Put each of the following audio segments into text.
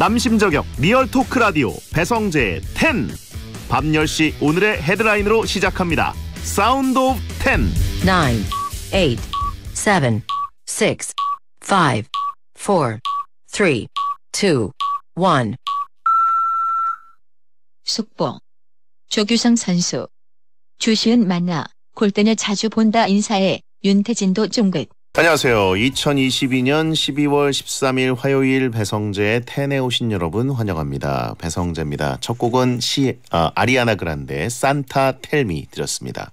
남심저격 리얼 토크 라디오 배성재 10 밤 10시 오늘의 헤드라인으로 시작합니다. 사운드 오브 10 9 8 7 6 5 4 3 2 1 속보 조규성 선수 주시은 만나 골대녀 자주 본다 인사에 윤태진도 쫑긋 안녕하세요. 2022년 12월 13일 화요일 배성재의 텐에 오신 여러분 환영합니다. 배성재입니다. 첫 곡은 시, 아, 아리아나 그란데 산타 텔미 드렸습니다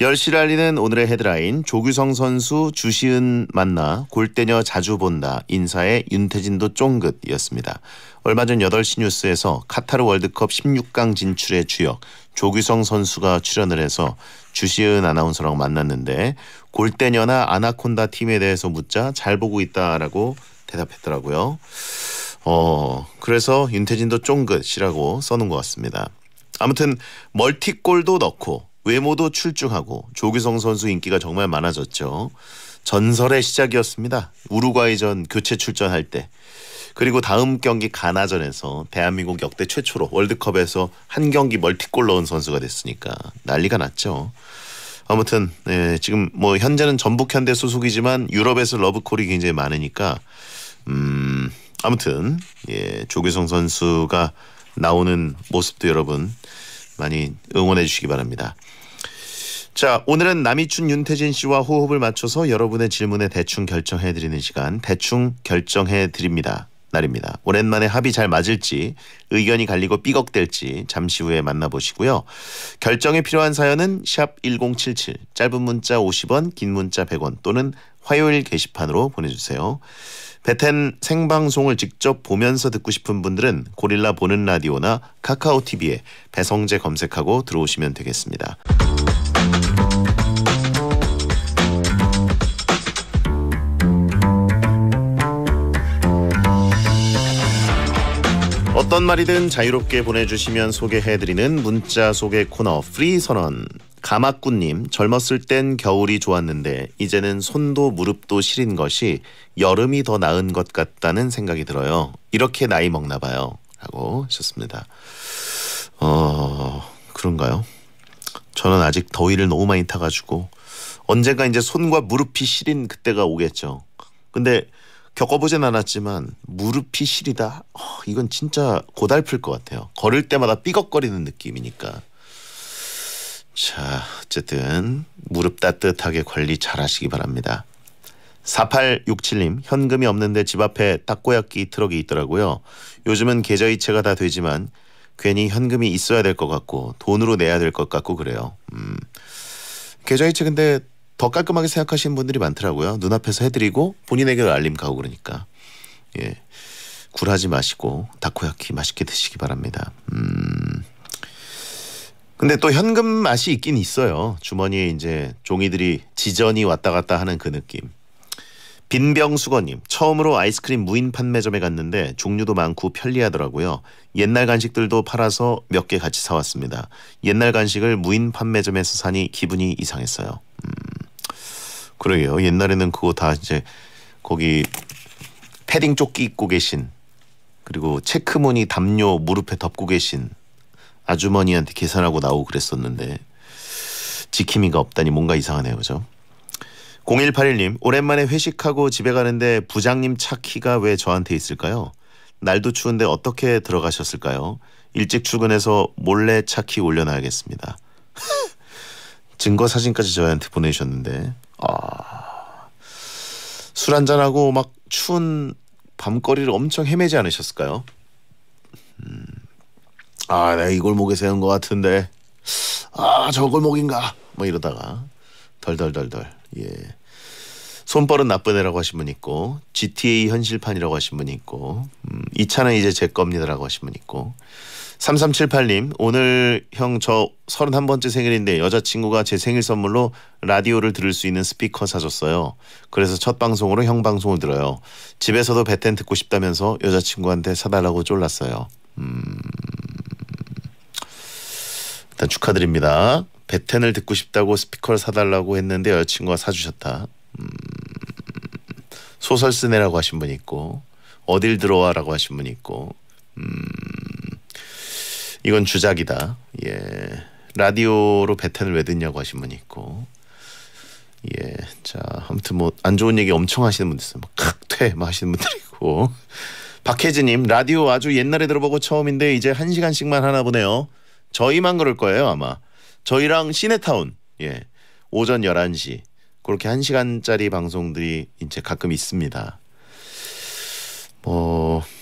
10시 알리는 오늘의 헤드라인 조규성 선수 주시은 만나 골대녀 자주 본다 인사의 윤태진도 쫑긋이었습니다. 얼마 전 8시 뉴스에서 카타르 월드컵 16강 진출의 주역 조규성 선수가 출연을 해서 주시은 아나운서랑 만났는데 골대녀나 아나콘다 팀에 대해서 묻자 잘 보고 있다라고 대답했더라고요. 어, 그래서 윤태진도 쫑긋이라고 써놓은 것 같습니다. 아무튼 멀티골도 넣고 외모도 출중하고 조규성 선수 인기가 정말 많아졌죠. 전설의 시작이었습니다. 우루과이전 교체 출전할 때. 그리고 다음 경기 가나전에서 대한민국 역대 최초로 월드컵에서 한 경기 멀티골 넣은 선수가 됐으니까 난리가 났죠. 아무튼 예, 지금 뭐 현재는 전북 현대 소속이지만 유럽에서 러브콜이 굉장히 많으니까 음 아무튼 예, 조규성 선수가 나오는 모습도 여러분 많이 응원해 주시기 바랍니다. 자, 오늘은 남이춘 윤태진 씨와 호흡을 맞춰서 여러분의 질문에 대충 결정해 드리는 시간, 대충 결정해 드립니다. 날입니다. 오랜만에 합이 잘 맞을지 의견이 갈리고 삐걱될지 잠시 후에 만나보시고요. 결정에 필요한 사연은 샵1077 짧은 문자 50원 긴 문자 100원 또는 화요일 게시판으로 보내주세요. 베텐 생방송을 직접 보면서 듣고 싶은 분들은 고릴라 보는 라디오나 카카오TV에 배성재 검색하고 들어오시면 되겠습니다. 어떤 말이든 자유롭게 보내주시면 소개해드리는 문자 소개 코너 프리 선언. 가마꾼님 젊었을 땐 겨울이 좋았는데 이제는 손도 무릎도 시린 것이 여름이 더 나은 것 같다는 생각이 들어요. 이렇게 나이 먹나 봐요. 라고 하셨습니다. 어 그런가요? 저는 아직 더위를 너무 많이 타가지고 언젠가 이제 손과 무릎이 시린 그때가 오겠죠. 근데 겪어보진 않았지만 무릎이 시리다 어, 이건 진짜 고달플 것 같아요. 걸을 때마다 삐걱거리는 느낌이니까. 자 어쨌든 무릎 따뜻하게 관리 잘하시기 바랍니다. 4867님 현금이 없는데 집 앞에 탁고약기 트럭이 있더라고요. 요즘은 계좌이체가 다 되지만 괜히 현금이 있어야 될 것 같고 돈으로 내야 될 것 같고 그래요. 음. 계좌이체 근데 더 깔끔하게 생각하시는 분들이 많더라고요. 눈앞에서 해드리고 본인에게 알림 가고 그러니까. 예. 굴하지 마시고 다코야키 맛있게 드시기 바랍니다. 음. 근데 또 현금 맛이 있긴 있어요. 주머니에 이제 종이들이 지전이 왔다 갔다 하는 그 느낌. 빈병수건님 처음으로 아이스크림 무인 판매점에 갔는데 종류도 많고 편리하더라고요. 옛날 간식들도 팔아서 몇 개 같이 사왔습니다. 옛날 간식을 무인 판매점에서 사니 기분이 이상했어요. 음. 그러게요. 옛날에는 그거 다 이제 거기 패딩 조끼 입고 계신 그리고 체크무늬 담요 무릎에 덮고 계신 아주머니한테 계산하고 나오고 그랬었는데 지킴이가 없다니 뭔가 이상하네요. 그죠? 0181님 오랜만에 회식하고 집에 가는데 부장님 차 키가 왜 저한테 있을까요? 날도 추운데 어떻게 들어가셨을까요? 일찍 출근해서 몰래 차키 올려놔야겠습니다. 증거 사진까지 저희한테 보내셨는데 아, 술 한잔하고 막 추운 밤거리를 엄청 헤매지 않으셨을까요? 음, 아, 내가 이 골목에 세운 것 같은데, 아, 저 골목인가? 뭐 이러다가 덜덜덜덜, 예. 손버은 나쁜 애라고 하신 분 있고 GTA 현실판이라고 하신 분 있고 음, 이 차는 이제 제 겁니다라고 하신 분 있고 3378님 오늘 형 저 31번째 생일인데 여자친구가 제 생일 선물로 라디오를 들을 수 있는 스피커 사줬어요. 그래서 첫 방송으로 형 방송을 들어요. 집에서도 배텐 듣고 싶다면서 여자친구한테 사달라고 졸랐어요 음... 일단 축하드립니다. 배텐을 듣고 싶다고 스피커를 사달라고 했는데 여자친구가 사주셨다. 음... 소설 쓰네라고 하신 분이 있고 어딜 들어와라고 하신 분이 있고 음... 이건 주작이다. 예. 라디오로 배텐을 왜 듣냐고 하신 분이 있고. 예. 자, 아무튼 뭐안 좋은 얘기 엄청 하시는 분들 있어요. 막 칵퇴 막 하시는 분들이고. 박혜진 님, 라디오 아주 옛날에 들어보고 처음인데 이제 1시간씩만 하나 보네요. 저희만 그럴 거예요, 아마. 저희랑 시네타운. 예. 오전 11시. 그렇게 1시간짜리 방송들이 이제 가끔 있습니다. 뭐 어...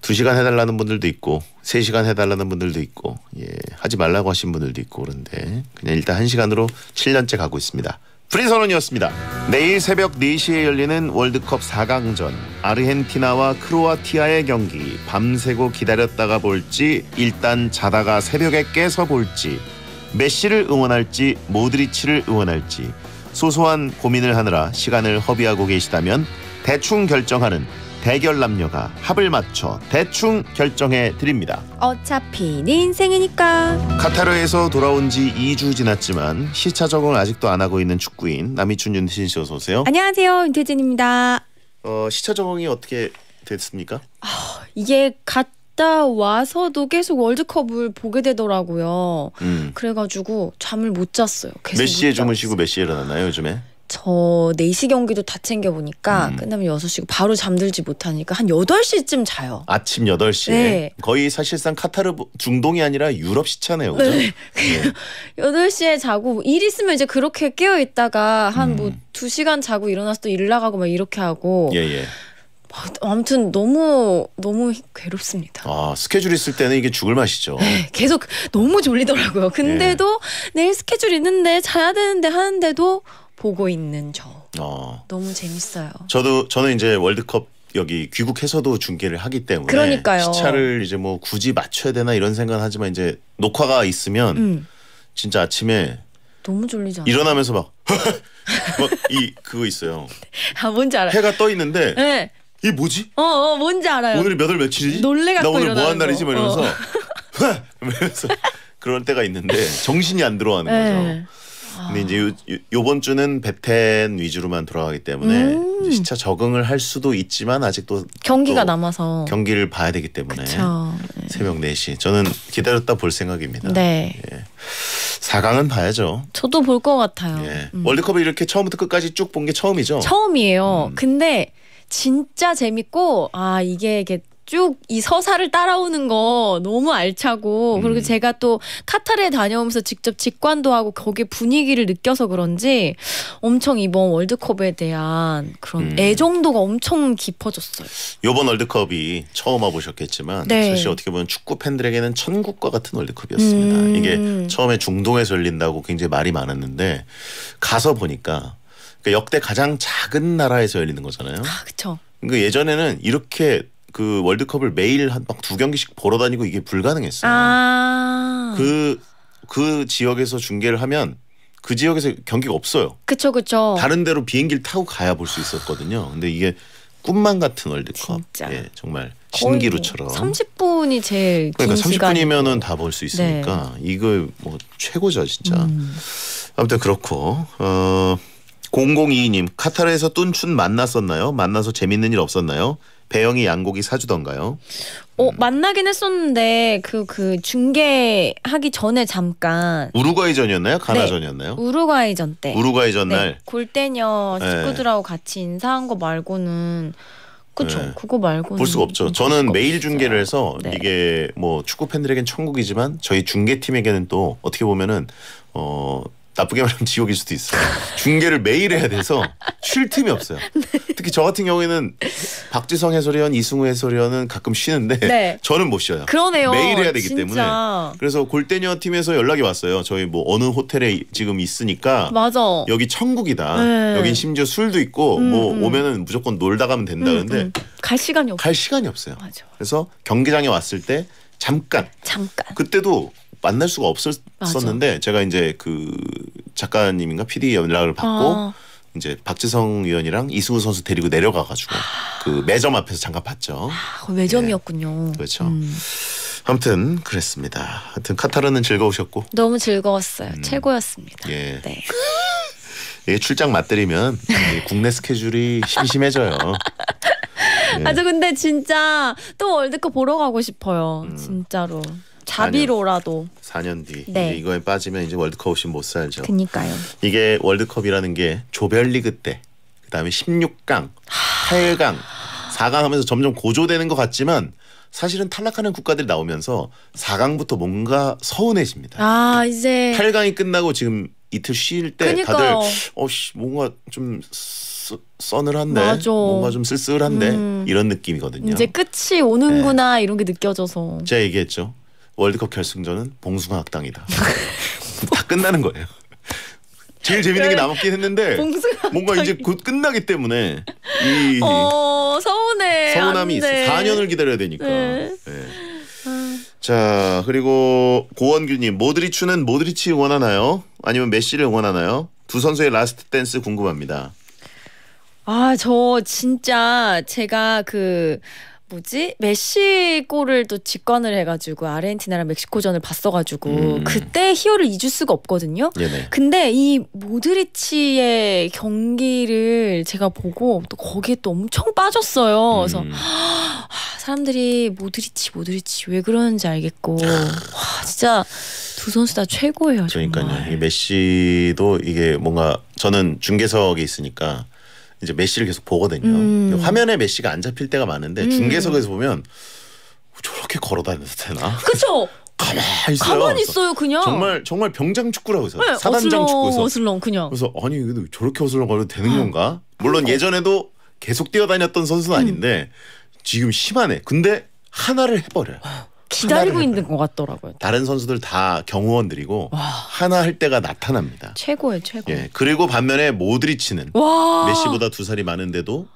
2시간 해달라는 분들도 있고 3시간 해달라는 분들도 있고 예, 하지 말라고 하신 분들도 있고 그런데 그냥 일단 1시간으로 7년째 가고 있습니다. 프리선언이었습니다. 내일 새벽 4시에 열리는 월드컵 4강전 아르헨티나와 크로아티아의 경기 밤새고 기다렸다가 볼지 일단 자다가 새벽에 깨서 볼지 메시를 응원할지 모드리치를 응원할지 소소한 고민을 하느라 시간을 허비하고 계시다면 대충 결정하는 대결 남녀가 합을 맞춰 대충 결정해 드립니다. 어차피 네 인생이니까. 카타르에서 돌아온 지 2주 지났지만 시차 적응을 아직도 안 하고 있는 축구인 남이춘 윤태진 씨 어서 오세요. 안녕하세요. 윤태진입니다. 어, 시차 적응이 어떻게 됐습니까? 아, 이게 갔다 와서도 계속 월드컵을 보게 되더라고요. 음. 그래가지고 잠을 못 잤어요. 몇 시에 주무시고 몇 시에 일어나나요 요즘에? 저 4시 경기도 다 챙겨보니까 음. 끝나면 6시고 바로 잠들지 못하니까 한 8시쯤 자요. 아침 8시에? 네. 거의 사실상 카타르 중동이 아니라 유럽 시차네요. 그죠? 네. 네. 8시에 자고 뭐 일 있으면 이제 그렇게 깨어있다가 한뭐 음. 2시간 자고 일어나서 또 일 나가고 막 이렇게 하고 예, 예. 아, 아무튼 너무 너무 괴롭습니다. 아 스케줄 있을 때는 이게 죽을 맛이죠. 네, 계속 너무 졸리더라고요. 근데도 네. 내일 스케줄 있는데 자야 되는데 하는데도 보고 있는 저. 어. 너무 재밌어요. 저도 저는 이제 월드컵 여기 귀국해서도 중계를 하기 때문에 그러니까요. 시차를 이제 뭐 굳이 맞춰야 되나 이런 생각은 하지만 이제 녹화가 있으면 음. 진짜 아침에 너무 졸리잖아. 일어나면서 막막이 그거 있어요. 아 뭔지 알아 해가 떠 있는데 네. 이 뭐지? 어, 어 뭔지 알아요. 오늘 몇월 며칠이지? 놀래갖고 나 오늘 뭐한 날이지? 막 이러면서 어. 이러면서 그런 때가 있는데 정신이 안 들어가는 네. 거죠. 근데 이제 요, 요번 주는 뱁텐 위주로만 돌아가기 때문에 음. 시차 적응을 할 수도 있지만 아직도 경기가 남아서 경기를 봐야 되기 때문에 그쵸. 네. 새벽 4시 저는 기다렸다 볼 생각입니다. 네. 예. 4강은 봐야죠. 저도 볼 것 같아요. 예. 음. 월드컵을 이렇게 처음부터 끝까지 쭉 본 게 처음이죠. 처음이에요. 음. 근데 진짜 재밌고 아 이게 이게 쭉이 서사를 따라오는 거 너무 알차고 음. 그리고 제가 또 카타르에 다녀오면서 직접 직관도 하고 거기 분위기를 느껴서 그런지 엄청 이번 월드컵에 대한 그런 음. 애정도가 엄청 깊어졌어요. 이번 월드컵이 처음 와보셨겠지만 네. 사실 어떻게 보면 축구 팬들에게는 천국과 같은 월드컵이었습니다. 음. 이게 처음에 중동에서 열린다고 굉장히 말이 많았는데 가서 보니까 그 역대 가장 작은 나라에서 열리는 거잖아요. 아, 그렇죠. 그 예전에는 이렇게 그 월드컵을 매일 한 막 두 경기씩 보러 다니고 이게 불가능했어요. 아. 그, 그 지역에서 중계를 하면 그 지역에서 경기가 없어요. 그쵸, 그쵸. 다른 데로 비행기를 타고 가야 볼 수 있었거든요. 근데 이게 꿈만 같은 월드컵. 진짜. 예, 정말 신기루처럼. 30분이 뭐 제일 그러니까 30분이면은 다 볼 수 있으니까 네. 이거 뭐 최고죠, 진짜. 음. 아무튼 그렇고 어 0022님 카타르에서 뚠춘 만났었나요? 만나서 재밌는 일 없었나요? 배영이 양고기 사주던가요? 어, 음. 만나긴 했었는데 그그 그 중계하기 전에 잠깐 우루과이전이었나요? 가나전이었나요? 네, 우루과이전 때. 우루과이전 네, 날 골대녀 네. 식구들하고 네. 같이 인사한 거 말고는 그쵸 네. 그거 말고볼 수가 없죠. 저는 매일 중계를 해서 네. 이게 뭐 축구 팬들에겐 천국이지만 저희 중계팀에게는 또 어떻게 보면은 어 나쁘게 말하면 지옥일 수도 있어요. 중계를 매일 해야 돼서 쉴 틈이 없어요. 특히 저 같은 경우에는 박지성 해설위원, 이승우 해설위원은 가끔 쉬는데 네. 저는 못 쉬어요. 그러네요. 매일 해야 되기 진짜. 때문에. 그래서 골대녀 팀에서 연락이 왔어요. 저희 뭐 어느 호텔에 지금 있으니까 맞아. 여기 천국이다. 네. 여긴 심지어 술도 있고 음, 뭐 음. 오면은 무조건 놀다 가면 된다는데 음, 음, 갈 시간이 없어요. 갈 시간이 없어요. 맞아. 그래서 경기장에 왔을 때 잠깐 잠깐 그때도 만날 수가 없었었는데 맞아. 제가 이제 그 작가님인가 PD 연락을 받고 아. 이제 박지성 위원이랑 이승우 선수 데리고 내려가가지고 그 매점 앞에서 잠깐 봤죠. 아, 매점이었군요. 네. 그렇죠. 음. 아무튼 그랬습니다. 하여튼 카타르는 즐거우셨고 너무 즐거웠어요. 음. 최고였습니다. 예. 네. 이 출장 맞들이면 국내 스케줄이 심심해져요. 아, 예. 아주 근데 진짜 또 월드컵 보러 가고 싶어요. 음. 진짜로. 자비로라도 4년, 4년 뒤 네. 이거에 빠지면 이제 월드컵 없이 못 살죠. 그니까요. 이게 월드컵이라는 게 조별리그 때 그다음에 16강, 8강, 4강 하면서 점점 고조되는 것 같지만 사실은 탈락하는 국가들이 나오면서 4강부터 뭔가 서운해집니다. 아 이제 8강이 끝나고 지금 이틀 쉴 때 다들 어씨 뭔가 좀 쓰, 써늘한데 맞아. 뭔가 좀 쓸쓸한데 음. 이런 느낌이거든요. 이제 끝이 오는구나 네. 이런 게 느껴져서 제가 얘기했죠. 월드컵 결승전은 봉숭아 학당이다. 다 끝나는 거예요. 제일 재밌는 게 네. 남았긴 했는데 뭔가 이제 곧 끝나기 때문에 이 어, 서운해 서운함이 있어. 4년을 기다려야 되니까. 네. 네. 자 그리고 고원규님 모드리추는 모드리치 응원하나요? 아니면 메시를 응원하나요? 두 선수의 라스트 댄스 궁금합니다. 아 저 진짜 제가 그 뭐지 메시 골을 또 직관을 해가지고 아르헨티나랑 멕시코전을 봤어가지고 음. 그때 히어을 잊을 수가 없거든요. 네네. 근데 이 모드리치의 경기를 제가 보고 또 거기에 또 엄청 빠졌어요. 그래서 하, 음. 아, 사람들이 모드리치 모드리치 왜 그러는지 알겠고 아. 와 진짜 두 선수 다 최고예요. 정말. 그러니까요. 메시도 이게 뭔가 저는 중계석에 있으니까 이제 메시를 계속 보거든요. 음. 화면에 메시가 안 잡힐 때가 많은데 음. 중계석에서 보면 저렇게 걸어다니는 되나? 그렇죠. 가만히 있어요. 가만히 있어요, 그냥. 정말 정말 병장 축구라고 해서 네, 사단장 축구에서 어슬렁 그냥. 그래서 아니 근데 저렇게 어슬렁 걸어도 되는 건가? 물론 예전에도 계속 뛰어다녔던 선수는 음. 아닌데 지금 심하네. 근데 하나를 해버려요. 기다리고 있는 것 같더라고요. 다른 선수들 다 경호원들이고 와. 하나 할 때가 나타납니다. 최고예요, 최고. 예, 그리고 반면에 모드리치는 와. 메시보다 두 살이 많은데도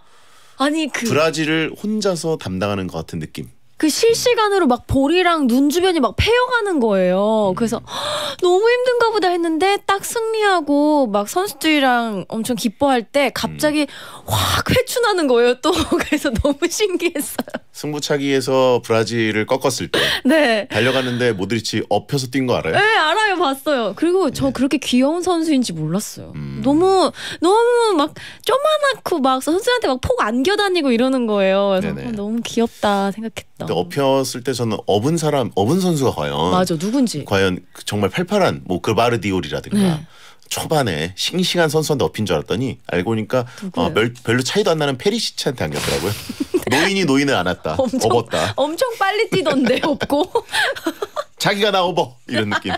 아니 그 브라질을 혼자서 담당하는 것 같은 느낌. 그 실시간으로 막 볼이랑 눈 주변이 막 패여가는 거예요. 음. 그래서 너무 힘든가 보다 했는데 딱 승리하고 막 선수들이랑 엄청 기뻐할 때 갑자기 음. 확 회춘하는 거예요. 또 그래서 너무 신기했어요. 승부차기에서 브라질을 꺾었을 때 네. 달려갔는데 모드리치 엎혀서 뛴 거 알아요? 네, 알아요. 봤어요. 그리고 저 네. 그렇게 귀여운 선수인지 몰랐어요. 음. 너무 너무 막 쪼만하고 막 선수한테 막 폭 안겨 다니고 이러는 거예요. 그래서 어, 너무 귀엽다 생각했다. 근데 업혔을 때 저는 업은 사람, 업은 선수가 과연 맞아 누군지 과연 그 정말 팔팔한 뭐 그바르디올이라든가 네. 초반에 싱싱한 선수한테 업힌 줄 알았더니 알고 보니까 어, 별, 별로 차이도 안 나는 페리시치한테 안겼더라고요. 노인이 노인을 안았다. 엄청, 업었다. 엄청 빨리 뛰던데 업고. 자기가 나 업어 이런 느낌.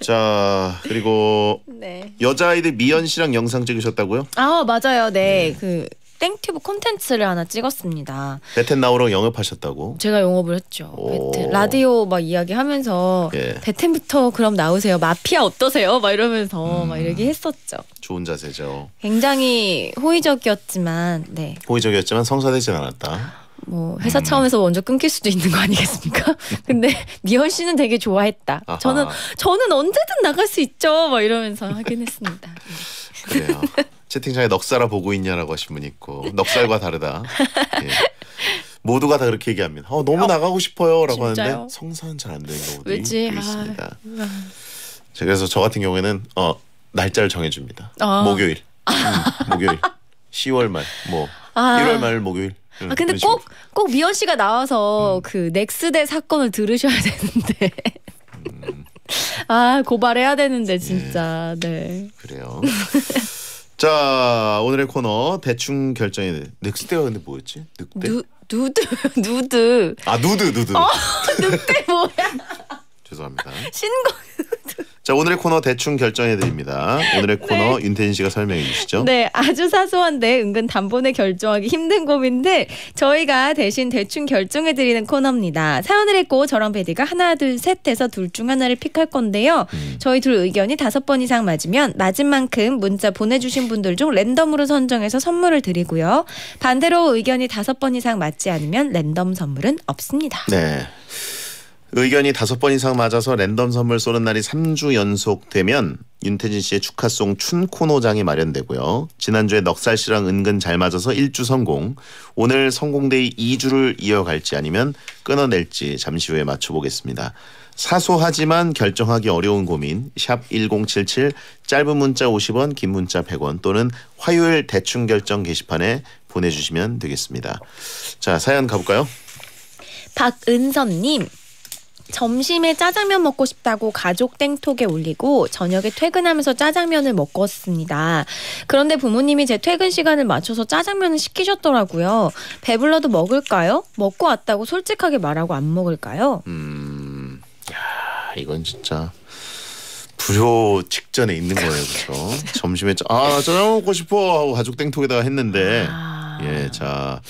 자 그리고 네. 여자아이들 미연 씨랑 영상 찍으셨다고요? 아 맞아요. 네그 네. 네. 그 땡튜브 콘텐츠를 하나 찍었습니다. 베텐나우로 영업하셨다고? 제가 영업을 했죠. 베텐, 라디오 막 이야기하면서 예. 베텐부터 그럼 나오세요. 마피아 어떠세요? 막 이러면서 음. 막 이렇게 했었죠. 좋은 자세죠. 굉장히 호의적이었지만 네. 호의적이었지만 성사되진 않았다. 뭐 회사 음. 차원에서 먼저 끊길 수도 있는 거 아니겠습니까? 근데 미연 씨는 되게 좋아했다. 아하. 저는 저는 언제든 나갈 수 있죠. 막 이러면서 하긴 했습니다. 그래요. 채팅창에 넉살아 보고 있냐라고 하신 분 있고 넉살과 다르다. 예. 모두가 다 그렇게 얘기합니다. 어, 너무 어, 나가고 싶어요라고 하는데 성사는 잘안 되는 경우도 있습니다. 아, 그래서 저 같은 경우에는 어, 날짜를 정해줍니다. 어. 목요일, 음, 목요일, 10월 말, 뭐 아. 1월 말 목요일. 응, 음, 아 근데 꼭 꼭 미연 씨가 나와서 음. 그 넥스대 사건을 들으셔야 되는데. 음. 아 고발해야 되는데 진짜. 예. 네. 그래요. 자 오늘의 코너 대충 결정이 늑대가 근데 뭐였지? 늑대? 누, 누드 누드 아 누드 누드 어, 늑대 뭐야? 죄송합니다. 신곡 자 오늘의 코너 대충 결정해 드립니다. 오늘의 네. 코너 윤태진 씨가 설명해 주시죠. 네, 아주 사소한데 은근 단번에 결정하기 힘든 고민들 저희가 대신 대충 결정해 드리는 코너입니다. 사연을 했고 저랑 베디가 하나 둘셋 해서 둘 중 하나를 픽할 건데요. 음. 저희 둘 의견이 다섯 번 이상 맞으면 맞은 만큼 문자 보내주신 분들 중 랜덤으로 선정해서 선물을 드리고요. 반대로 의견이 다섯 번 이상 맞지 않으면 랜덤 선물은 없습니다. 네. 의견이 다섯 번 이상 맞아서 랜덤 선물 쏘는 날이 3주 연속 되면 윤태진 씨의 축하송 춘 코너장이 마련되고요. 지난주에 넉살 씨랑 은근 잘 맞아서 1주 성공. 오늘 성공데이 2주를 이어갈지 아니면 끊어낼지 잠시 후에 맞춰보겠습니다. 사소하지만 결정하기 어려운 고민 샵 1077 짧은 문자 50원 긴 문자 100원 또는 화요일 대충 결정 게시판에 보내주시면 되겠습니다. 자 사연 가볼까요? 박은섭님 점심에 짜장면 먹고 싶다고 가족 땡톡에 올리고 저녁에 퇴근하면서 짜장면을 먹었습니다. 그런데 부모님이 제 퇴근 시간을 맞춰서 짜장면을 시키셨더라고요. 배불러도 먹을까요? 먹고 왔다고 솔직하게 말하고 안 먹을까요? 음, 야 이건 진짜 불효 직전에 있는 거예요, 그렇죠? 점심에 아 짜장 먹고 싶어 하고 가족 땡톡에다가 했는데 아... 예, 자.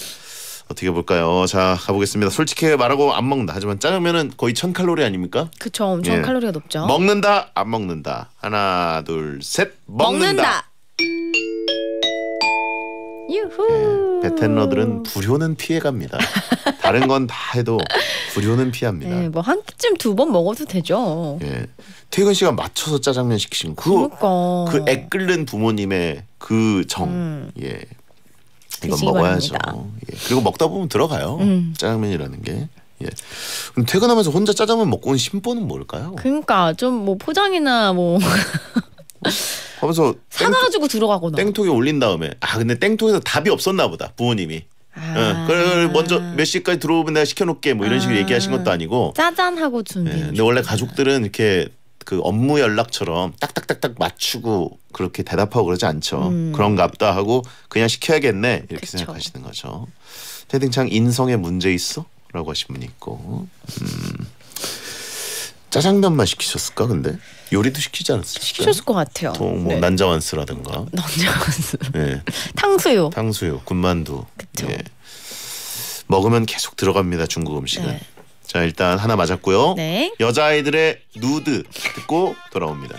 어떻게 볼까요? 자 가보겠습니다. 솔직히 말하고 안 먹는다. 하지만 짜장면은 거의 천 칼로리 아닙니까? 그쵸 엄청 예. 칼로리가 높죠. 먹는다 안 먹는다. 하나 둘셋 먹는다. 먹는다. 유후. 예, 베테너들은 불효는 피해갑니다. 다른 건 다 해도 불효는 피합니다. 예, 뭐한 끼쯤 두 번 먹어도 되죠. 예. 퇴근 시간 맞춰서 짜장면 시키신 그그애 그러니까. 그 끓는 부모님의 그 정. 음. 예. 이건 먹어야죠. 예. 그리고 먹다 보면 들어가요. 음. 짜장면이라는 게. 예. 그럼 퇴근하면서 혼자 짜장면 먹고 온 심보는 뭘까요? 그러니까 좀 뭐 포장이나 뭐 하면서 사가지고 들어가거나 땡톡에 올린 다음에 아 근데 땡톡에서 답이 없었나 보다 부모님이. 아. 예. 그걸 먼저 몇 시까지 들어오면 내가 시켜놓게 뭐 이런 식으로 아. 얘기하신 것도 아니고 짜잔 하고 준비. 예. 근데 원래 가족들은 이렇게 그 업무 연락처럼 딱딱딱딱 맞추고 그렇게 대답하고 그러지 않죠. 음. 그런갑다 하고 그냥 시켜야겠네 이렇게 그쵸. 생각하시는 거죠. 채팅창 인성에 문제 있어? 라고 하신 분이 있고 음. 짜장면만 시키셨을까 근데? 요리도 시키지 않았을까요? 시키셨을 것 같아요. 뭐 네. 난자완스라든가. 난자완스. 네. 탕수육. 탕수육, 군만두. 그렇죠. 예. 먹으면 계속 들어갑니다 중국 음식은. 네. 자 일단 하나 맞았고요. 네. 여자아이들의 누드 듣고 돌아옵니다.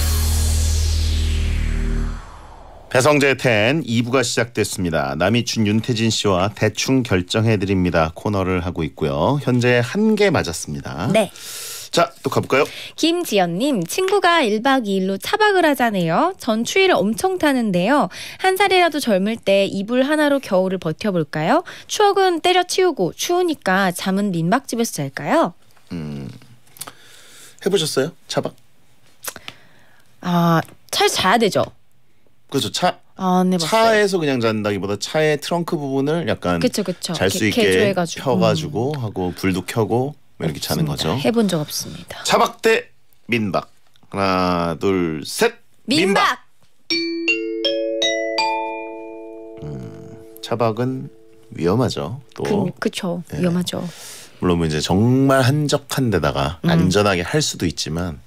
배성재 텐 2부가 시작됐습니다. 남이춘 윤태진 씨와 대충 결정해드립니다 코너를 하고 있고요. 현재 한 개 맞았습니다. 네. 자, 또 가볼까요? 김지연님, 친구가 1박 2일로 차박을 하자네요. 전 추위를 엄청 타는데요. 한 살이라도 젊을 때 이불 하나로 겨울을 버텨볼까요? 추억은 때려치우고 추우니까 잠은 민박집에서 잘까요? 음, 해보셨어요? 차박? 아, 잘 자야 되죠. 그렇죠. 차 아, 차에서 그냥 잔다기보다 차의 트렁크 부분을 약간 잘 수 있게 펴가지고 음. 하고 불도 켜고 뭐 이렇게 없습니다. 자는 거죠. 해본 적 없습니다. 차박 대 민박 하나 둘 셋 민박. 민박. 음, 차박은 위험하죠. 또 그, 쵸 네. 위험하죠. 물론 뭐 이제 정말 한적한 데다가 음. 안전하게 할 수도 있지만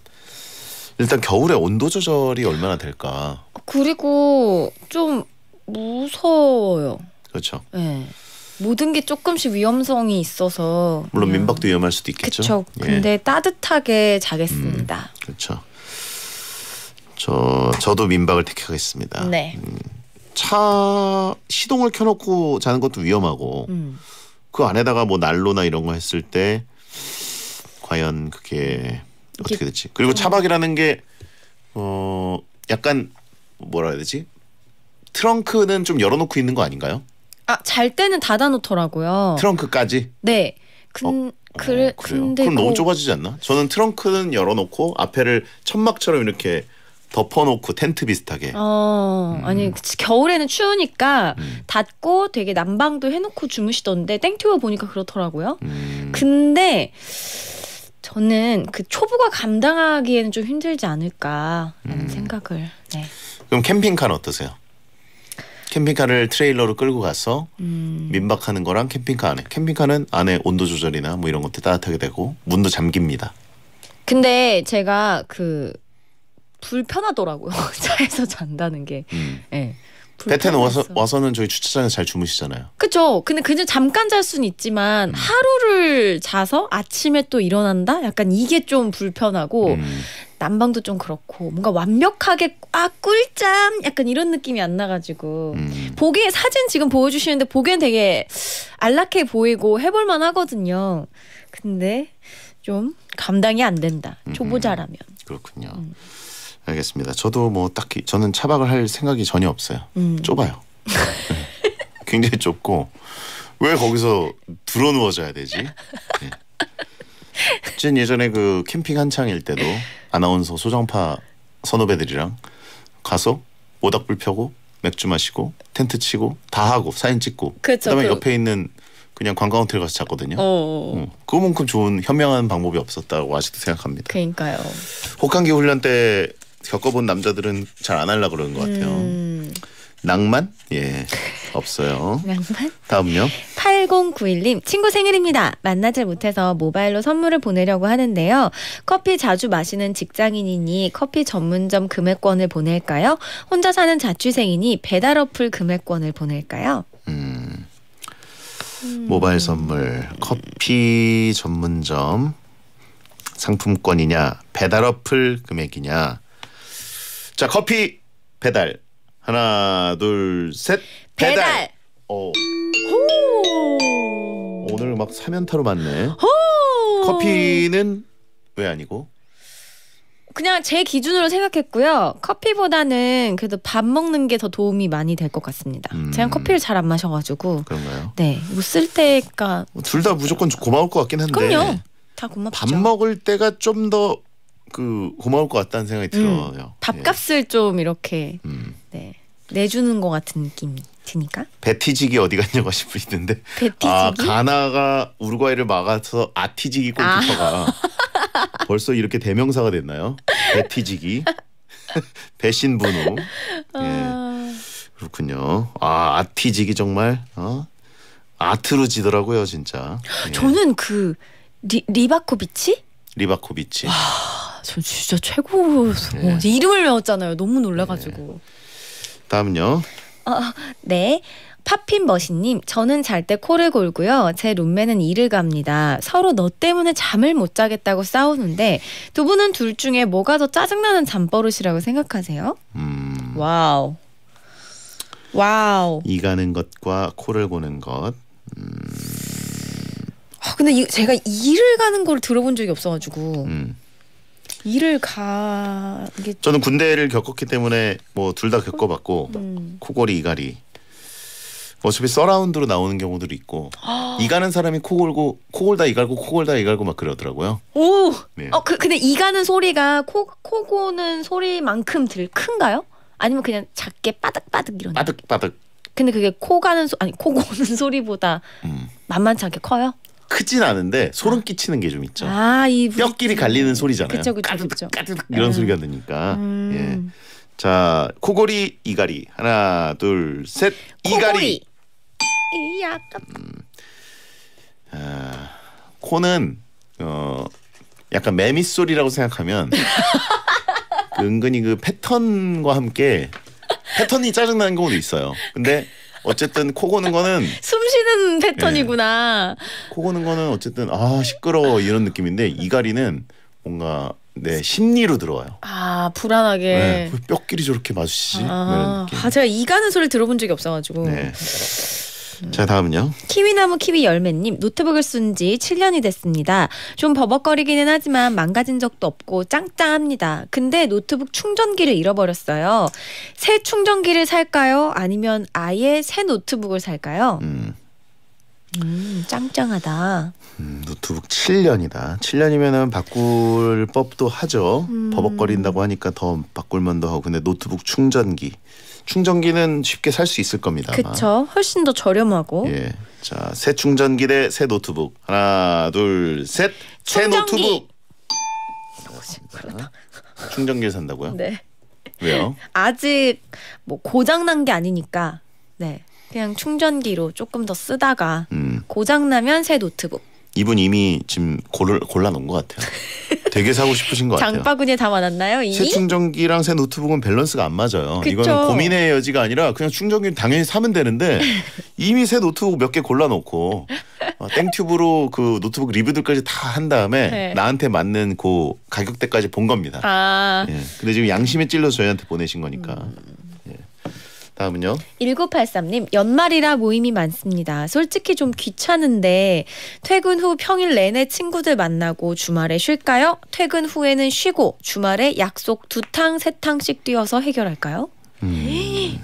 일단 겨울에 온도 조절이 얼마나 될까? 그리고 좀 무서워요. 그렇죠. 네. 모든 게 조금씩 위험성이 있어서 물론 민박도 위험할 수도 있겠죠. 그렇죠. 근데 예. 따뜻하게 자겠습니다. 음, 그렇죠. 저 저도 민박을 택하겠습니다. 네. 음, 차 시동을 켜놓고 자는 것도 위험하고 음. 그 안에다가 뭐 난로나 이런 거 했을 때 과연 그게 어떻게 됐지? 그리고 차박이라는 게어 약간 뭐라 해야 되지? 트렁크는 좀 열어놓고 있는 거 아닌가요? 아, 잘 때는 닫아놓더라고요. 트렁크까지? 네. 어, 근, 어? 그 어, 근데 그럼 너무 좁아지지 않나? 저는 트렁크는 열어놓고 앞에를 천막처럼 이렇게 덮어놓고 텐트 비슷하게. 어, 음. 아니 그치, 겨울에는 추우니까 음. 닫고 되게 난방도 해놓고 주무시던데 땡튜브 보니까 그렇더라고요. 음. 근데 저는 그 초보가 감당하기에는 좀 힘들지 않을까라는 음. 생각을. 네. 그럼 캠핑카는 어떠세요? 캠핑카를 트레일러로 끌고 가서 음. 민박하는 거랑 캠핑카 안에 캠핑카는 안에 온도 조절이나 뭐 이런 것도 따뜻하게 되고 문도 잠깁니다. 근데 제가 그 불편하더라고요 차에서 잔다는 게. 음. 네. 배텐 와서 와서는 저희 주차장에서 잘 주무시잖아요. 그죠. 근데 그냥 잠깐 잘 수는 있지만 음. 하루를 자서 아침에 또 일어난다. 약간 이게 좀 불편하고 음. 난방도 좀 그렇고 뭔가 완벽하게 아 꿀잠 약간 이런 느낌이 안 나가지고 음. 보기에 사진 지금 보여주시는데 보기엔 되게 안락해 보이고 해볼만 하거든요. 근데 좀 감당이 안 된다. 초보자라면. 음, 음. 그렇군요. 음. 알겠습니다. 저도 뭐 딱히 저는 차박을 할 생각이 전혀 없어요. 음. 좁아요. 네. 굉장히 좁고 왜 거기서 들어 누워 져야 되지? 네. 예전에 그 캠핑 한창일 때도 아나운서 소장파 선후배들이랑 가서 오닥불 펴고 맥주 마시고 텐트 치고 다 하고 사진 찍고 그쵸, 그다음에 그... 옆에 있는 그냥 관광 호텔 가서 잤거든요. 어. 어. 음. 그만큼 좋은 현명한 방법이 없었다고 아직도 생각합니다. 그러니까요. 혹한기 훈련 때 겪어본 남자들은 잘 안 하려 그러는 것 같아요. 음. 낭만? 예. 없어요. 낭만? 다음요. 8091님, 친구 생일입니다. 만나질 못해서 모바일로 선물을 보내려고 하는데요. 커피 자주 마시는 직장인이니 커피 전문점 금액권을 보낼까요? 혼자 사는 자취생이니 배달 어플 금액권을 보낼까요? 음. 모바일 선물, 커피 전문점 상품권이냐, 배달 어플 금액이냐, 자 커피 배달 하나 둘 셋 배달. 배달. 오. 오늘 막 사면타로 맞네. 호. 커피는 왜 아니고? 그냥 제 기준으로 생각했고요. 커피보다는 그래도 밥 먹는 게 더 도움이 많이 될 것 같습니다. 음. 제가 커피를 잘 안 마셔가지고. 그런가요? 네. 뭐쓸 때가. 뭐 둘다 무조건 고마울 것 같긴 한데. 그럼요. 다 고맙죠. 밥 먹을 때가 좀더 그 고마울 것 같다는 생각이 음, 들어요. 밥값을 예. 좀 이렇게 음. 네. 내주는 것 같은 느낌이 드니까. 베티직이 어디 갔냐고 싶을 텐데. 베티직이? 아 가나가 우루과이를 막아서 아티직이 아. 골키퍼가 아. 벌써 이렇게 대명사가 됐나요? 베티직이 배신분호. 아. 예. 그렇군요. 아 아티직이 정말 어? 아트로 지더라고요 진짜. 예. 저는 그 리, 리바코비치? 리바코비치. 와. 아. 저 진짜 최고 뭐 네. 이름을 외웠잖아요. 너무 놀라가지고. 네. 다음은요. 어, 네. 팝핀 머신님, 저는 잘 때 코를 골고요. 제 룸메는 이를 갑니다. 서로 너 때문에 잠을 못 자겠다고 싸우는데 두 분은 둘 중에 뭐가 더 짜증나는 잠버릇이라고 생각하세요? 음. 와우. 와우. 이 가는 것과 코를 고는 것. 음. 아, 근데 이, 제가 이를 가는 걸 들어본 적이 없어가지고. 음. 일을 가 이게 저는 군대를 겪었기 때문에 뭐 둘 다 겪어봤고 음. 코골이 이갈이 뭐 어차피 서라운드로 나오는 경우들이 있고 아. 이가는 사람이 코 골고 코 골다 이갈고 코 골다 이갈고 막 그러더라고요. 오. 네. 어, 그, 근데 이가는 소리가 코코 고는 소리만큼 들 큰가요? 아니면 그냥 작게 빠득빠득 이런. 빠득빠득. 근데 그게 코 가는 소 아니 코 고는 소리보다 음. 만만치 않게 커요? 크진 않은데 소름 끼치는 게 좀 있죠. 아, 이 뼈끼리 갈리는 소리잖아요. 그쵸, 그쵸, 까드득 그쵸. 까드득 음. 이런 음. 소리가 나니까. 음. 예. 자, 코골이 이가리. 하나, 둘, 셋. 이가리. 이 아까 음. 아, 코는 어 약간 매미 소리라고 생각하면 은근히 그 패턴과 함께 패턴이 짜증나는 경우도 있어요. 근데 어쨌든 코 고는 거는 패턴이구나. 예. 코 고는 거는 어쨌든 아 시끄러워 이런 느낌인데 이갈이는 뭔가 네 심리로 들어와요. 아 불안하게. 네, 그 뼈끼리 저렇게 마주치지? 아, 뭐 아 제가 이 가는 소리를 들어본 적이 없어가지고. 네. 자 다음은요. 키위나무 키위 열매님 노트북을 쓴 지 7년이 됐습니다. 좀 버벅거리기는 하지만 망가진 적도 없고 짱짱합니다. 근데 노트북 충전기를 잃어버렸어요. 새 충전기를 살까요? 아니면 아예 새 노트북을 살까요? 음. 음, 짱짱하다. 음, 노트북 7년이다. 7년이면은 바꿀 법도 하죠. 음. 버벅거린다고 하니까 더 바꿀만도 하고. 근데 노트북 충전기. 충전기는 쉽게 살 수 있을 겁니다. 그렇죠. 훨씬 더 저렴하고. 예. 자, 새 충전기 대 새 노트북. 하나, 둘, 셋. 충전기. 새 노트북. 어? 충전기 산다고요? 네. 왜요? 아직 뭐 고장 난 게 아니니까. 네. 그냥 충전기로 조금 더 쓰다가 음. 고장 나면 새 노트북. 이분 이미 지금 골을 골라 놓은 것 같아요. 되게 사고 싶으신 것 같아요. 장바구니에 담아놨나요? 이미? 새 충전기랑 새 노트북은 밸런스가 안 맞아요. 그쵸? 이거는 고민의 여지가 아니라 그냥 충전기 당연히 사면 되는데 이미 새 노트북 몇 개 골라놓고 어, 땡튜브로 그 노트북 리뷰들까지 다 한 다음에 네. 나한테 맞는 그 가격대까지 본 겁니다. 아. 예. 근데 지금 양심에 찔러 저희한테 보내신 거니까. 음. 다음은요. 1983님 연말이라 모임이 많습니다. 솔직히 좀 귀찮은데 퇴근 후 평일 내내 친구들 만나고 주말에 쉴까요? 퇴근 후에는 쉬고 주말에 약속 두 탕 세 탕씩 뛰어서 해결할까요? 음.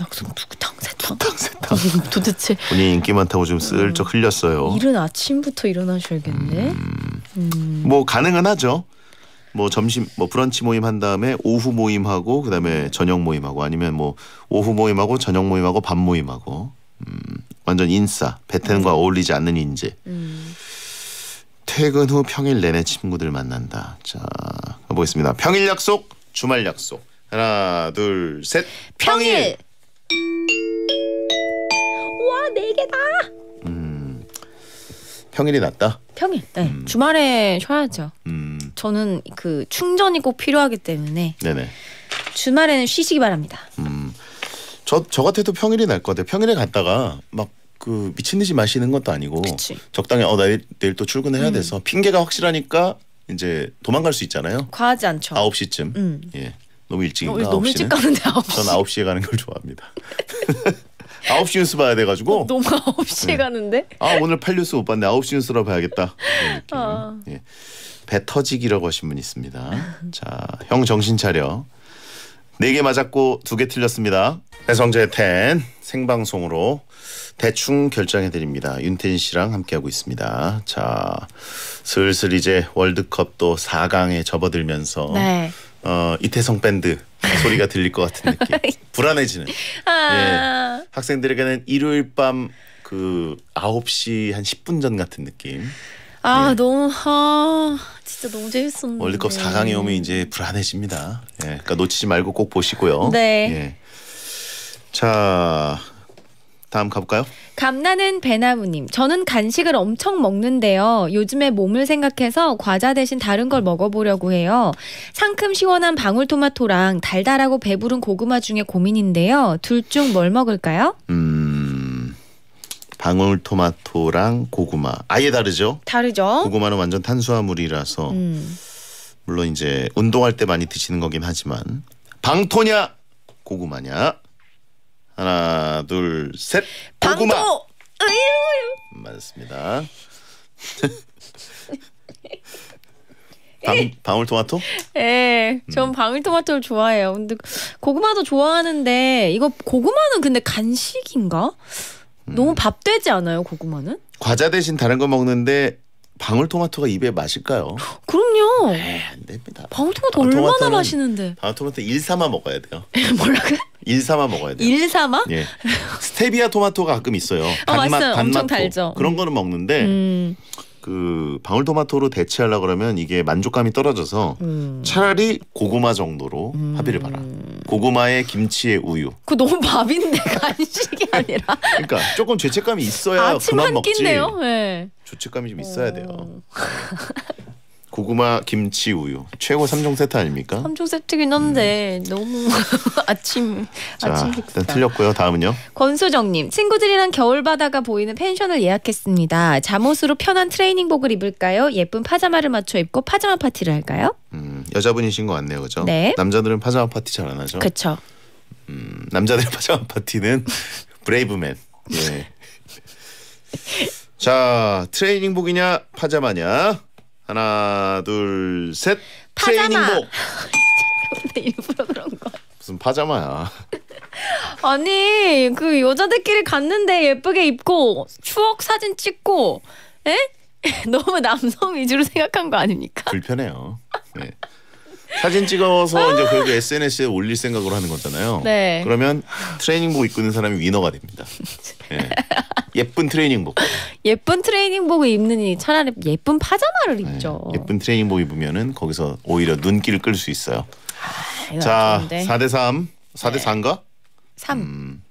약속 두 탕 세탕 세 탕 도대체 본인 인기 많다고 좀 슬쩍 음. 흘렸어요. 이른 아침부터 일어나셔야겠네. 음. 음. 뭐 가능은 하죠. 뭐 점심 뭐 브런치 모임 한 다음에 오후 모임하고 그다음에 음. 저녁 모임하고 아니면 뭐 오후 모임하고 저녁 모임하고 밤 모임하고 음, 완전 인싸 베테랑과 음. 어울리지 않는 인재. 음. 퇴근 후 평일 내내 친구들 만난다. 자, 보겠습니다. 평일 약속, 주말 약속. 하나, 둘, 셋. 평일. 평일. 우와, 네 개다. 평일이 낫다. 평일. 네. 음. 주말에 쉬어야죠. 음. 저는 그 충전이 꼭 필요하기 때문에 네네. 주말에는 쉬시기 바랍니다. 음. 저, 저 같아도 평일이 날것 같아요. 평일에 갔다가 막 그 미친 듯이 마시는 것도 아니고 그치. 적당히 어 내일, 내일 또 출근해야 음. 돼서 핑계가 확실하니까 이제 도망갈 수 있잖아요. 과하지 않죠. 9시쯤. 음. 예. 너무 일찍인가? 너무 일찍 가는데 9시. 전 9시에 가는 걸 좋아합니다. 9시 뉴스 봐야 돼가지고. 어, 너무 9시에 네. 가는데? 아 오늘 8뉴스 못 봤네. 9시 뉴스로 봐야겠다. 아. 예. 배 터지기라고 하신 분 있습니다. 자, 형 정신 차려. 4개 맞았고 2개 틀렸습니다. 배성재 텐 생방송으로 대충 결정해 드립니다. 윤태진 씨랑 함께하고 있습니다. 자, 슬슬 이제 월드컵도 4강에 접어들면서 네. 어, 이태성 밴드 소리가 들릴 것 같은 느낌. 불안해지는. 아 예. 학생들에게는 일요일 밤그 9시 한 10분 전 같은 느낌. 아 예. 너무 아 진짜 너무 재밌었는데. 월드컵 4강이 오면 이제 불안해집니다. 예. 그러니까 놓치지 말고 꼭 보시고요. 네. 예. 자, 다음 가볼까요? 감나는 배나무님, 저는 간식을 엄청 먹는데요. 요즘에 몸을 생각해서 과자 대신 다른 걸 먹어보려고 해요. 상큼 시원한 방울토마토랑 달달하고 배부른 고구마 중에 고민인데요. 둘 중 뭘 먹을까요? 음, 방울토마토랑 고구마 아예 다르죠? 다르죠. 고구마는 완전 탄수화물이라서 음. 물론 이제 운동할 때 많이 드시는 거긴 하지만 방토냐 고구마냐? 하나, 둘, 셋. 고구마. 방 맞습니다. 방, 방울토마토? 예, 전 음. 방울토마토를 좋아해요. 근데 고구마도 좋아하는데 이거 고구마는 근데 간식인가? 음. 너무 밥 되지 않아요, 고구마는? 과자 대신 다른 거 먹는데 방울토마토가 입에 맞을까요? 그럼요. 에이, 안 됩니다. 방울토마토, 얼마나 맛있는데. 방울토마토 1사마 먹어야 돼요. 뭐라고? 1사마 먹어야 돼요. 1사마? 예. 스테비아 토마토가 가끔 있어요. 어, 단맛, 어, 맛있요 단맛 엄청 달죠. 그런 거는 먹는데 음. 그 방울토마토로 대체하려 그러면 이게 만족감이 떨어져서 음. 차라리 고구마 정도로 음. 합의를 봐라. 고구마에 김치에 우유. 그 너무 밥인데 간식이 아니라. 그러니까 조금 죄책감이 있어야 아침 그만 한 먹지. 끼인데요? 네. 죄책감이 좀 있어야 돼요. 어. 고구마 김치 우유 최고 3종 세트 아닙니까? 3종 세트긴 한데 음. 너무 아침 자, 아침 식사. 일단 틀렸고요. 다음은요. 권수정님 친구들이랑 겨울 바다가 보이는 펜션을 예약했습니다. 잠옷으로 편한 트레이닝복을 입을까요? 예쁜 파자마를 맞춰 입고 파자마 파티를 할까요? 음, 여자분이신 것 같네요, 그죠? 네. 남자들은 파자마 파티 잘 안 하죠. 그쵸. 음, 남자들 파자마 파티는 브레이브맨. 예. 자, 트레이닝복이냐 파자마냐? 하나 둘 셋. 트레이닝복. 일부러 그런 거. 무슨 파자마야. 아니 그 여자들끼리 갔는데 예쁘게 입고 추억 사진 찍고 에? 예? 너무 남성 위주로 생각한 거 아닙니까? 불편해요. 네. 사진 찍어서 이제 아. 그래도 SNS에 올릴 생각으로 하는 거잖아요. 네. 그러면 트레이닝복 입고 있는 사람이 위너가 됩니다. 예. 예쁜 트레이닝복. 예쁜 트레이닝복을 입느니 차라리 예쁜 파자마를 네. 입죠. 예. 예쁜 트레이닝복 입으면은 거기서 오히려 눈길을 끌 수 있어요. 아, 자, 4대 3. 4대 네. 4인가? 3. 음.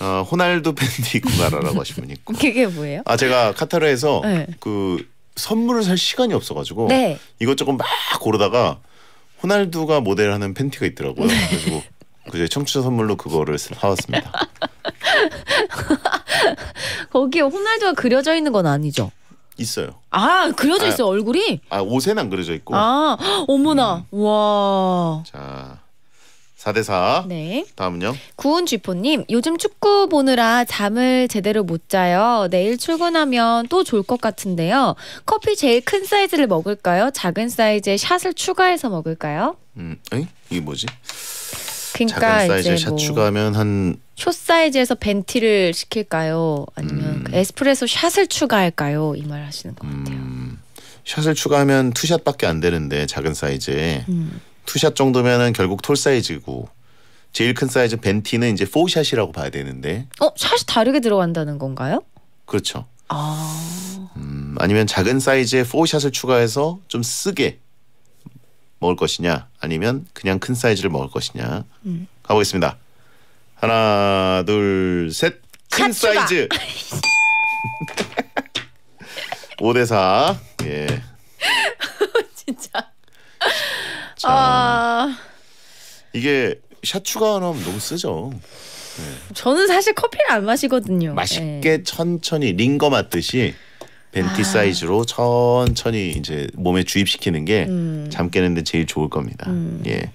어, 호날두 팬티 입고 가라라고 하신 분 있고. 그게 뭐예요? 아 제가 카타르에서 네. 그 선물을 살 시간이 없어가지고 네. 이것저것 막 고르다가 호날두가 모델하는 팬티가 있더라고요. 네. 그래서 그제 청취자 선물로 그거를 사왔습니다. 거기에 호날두가 그려져 있는 건 아니죠? 있어요. 아 그려져 아, 있어요 얼굴이? 아 옷엔 안 그려져 있고. 아 어머나 음. 와. 자. 4대4. 네. 다음은요. 구운쥐포님, 요즘 축구 보느라 잠을 제대로 못 자요. 내일 출근하면 또 좋을 것 같은데요. 커피 제일 큰 사이즈를 먹을까요? 작은 사이즈에 샷을 추가해서 먹을까요? 음, 에이? 이게 뭐지? 그러니까 작은 사이즈에 샷뭐 추가하면 한. 숏 사이즈에서 벤티를 시킬까요? 아니면 음. 에스프레소 샷을 추가할까요? 이말 하시는 것 음. 같아요. 음. 샷을 추가하면 투샷밖에 안 되는데 작은 사이즈에. 음. 투샷 정도면은 결국 톨 사이즈고 제일 큰 사이즈 벤티는 이제 포샷이라고 봐야 되는데. 어, 샷이 다르게 들어간다는 건가요? 그렇죠. 아. 음, 아니면 작은 사이즈에 포샷을 추가해서 좀 쓰게 먹을 것이냐, 아니면 그냥 큰 사이즈를 먹을 것이냐. 음. 가보겠습니다. 하나, 둘, 셋. 큰 사이즈. 5대 4. 예. 진짜. 자, 그렇죠. 아... 이게 샷 추가하면 너무 쓰죠. 네. 저는 사실 커피를 안 마시거든요. 맛있게 네. 천천히 링거 맞듯이 벤티 아... 사이즈로 천천히 이제 몸에 주입시키는 게잠 음... 깨는데 제일 좋을 겁니다. 음... 예.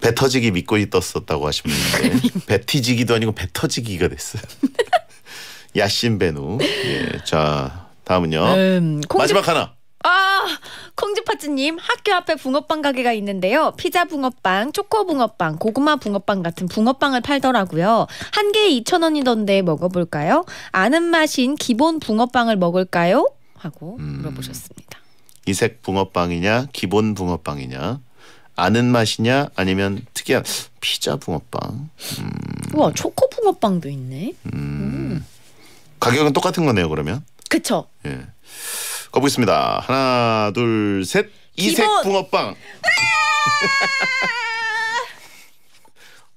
배 터지기 믿고 떴었다고 하시는데 배 터지기도 아니고 배 터지기가 됐어요. 야신 배누. 예. 자 다음은요. 음, 공지... 마지막 하나. 아. 콩쥐파츠님 학교 앞에 붕어빵 가게가 있는데요. 피자 붕어빵, 초코 붕어빵, 고구마 붕어빵 같은 붕어빵을 팔더라고요. 한 개에 2천 원이던데 먹어볼까요? 아는 맛인 기본 붕어빵을 먹을까요? 하고 음. 물어보셨습니다. 음, 이색 붕어빵이냐, 기본 붕어빵이냐, 아는 맛이냐, 아니면 특이한 피자 붕어빵. 음. 와 초코 붕어빵도 있네. 음. 가격은 똑같은 거네요, 그러면? 그쵸. 예. 꺼보겠습니다. 하나, 둘, 셋. 이색 기본. 붕어빵.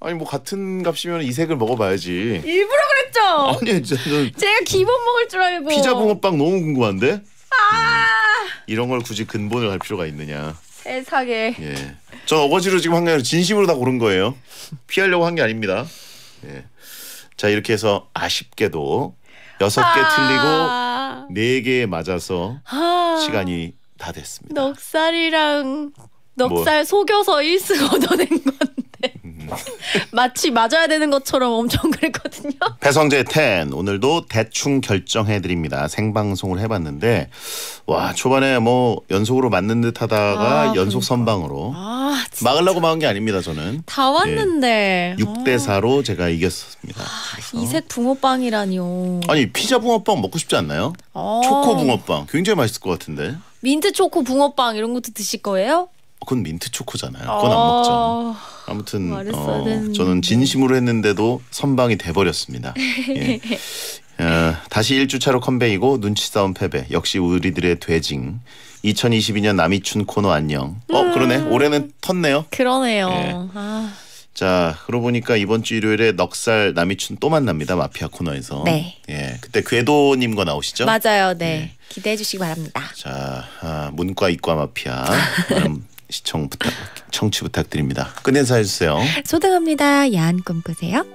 아니 뭐 같은 값이면 이색을 먹어봐야지. 일부러 그랬죠. 아니 진짜 제가 기본 먹을 줄 알고. 피자 붕어빵 너무 궁금한데 아 음, 이런 걸 굳이 근본을 할 필요가 있느냐. 세상에. 예, 저 어거지로 지금 한게아니 진심으로 다 고른 거예요. 피하려고 한 게 아닙니다. 예, 자 이렇게 해서 아쉽게도 여섯 개 아. 틀리고 네 개에 맞아서 아, 시간이 다 됐습니다. 넉살이랑 넉살 뭐. 속여서 1승 얻어낸 건데. 마치 맞아야 되는 것처럼 엄청 그랬거든요. 배성재 10 오늘도 대충 결정해 드립니다. 생방송을 해봤는데 와 초반에 뭐 연속으로 맞는 듯하다가 아, 그러니까. 연속 선방으로 아, 막으려고 막은 게 아닙니다. 저는 다 왔는데 예, 6대 4로 제가 이겼습니다. 아, 이색 붕어빵이라니요. 아니 피자 붕어빵 먹고 싶지 않나요? 어. 초코 붕어빵 굉장히 맛있을 것 같은데. 민트 초코 붕어빵 이런 것도 드실 거예요? 그건 민트 초코잖아요. 그건 안 먹죠. 아, 아무튼 어 저는 네. 진심으로 했는데도 선방이 돼버렸습니다. 예. 어, 다시 1주차로 컴백이고 눈치싸움 패배. 역시 우리들의 돼징. 2022년 남이춘 코너 안녕. 어 음. 그러네. 올해는 텄네요. 그러네요. 예. 아, 자, 그러고 보니까 이번 주 일요일에 넉살 남이춘 또 만납니다. 마피아 코너에서. 네. 예. 그때 궤도님과 나오시죠? 맞아요. 네. 예. 기대해 주시기 바랍니다. 자, 아, 문과 이과 마피아. 음, 시청 부탁 청취 부탁드립니다. 끝 인사해 주세요. 소등합니다. 야한 꿈 꾸세요.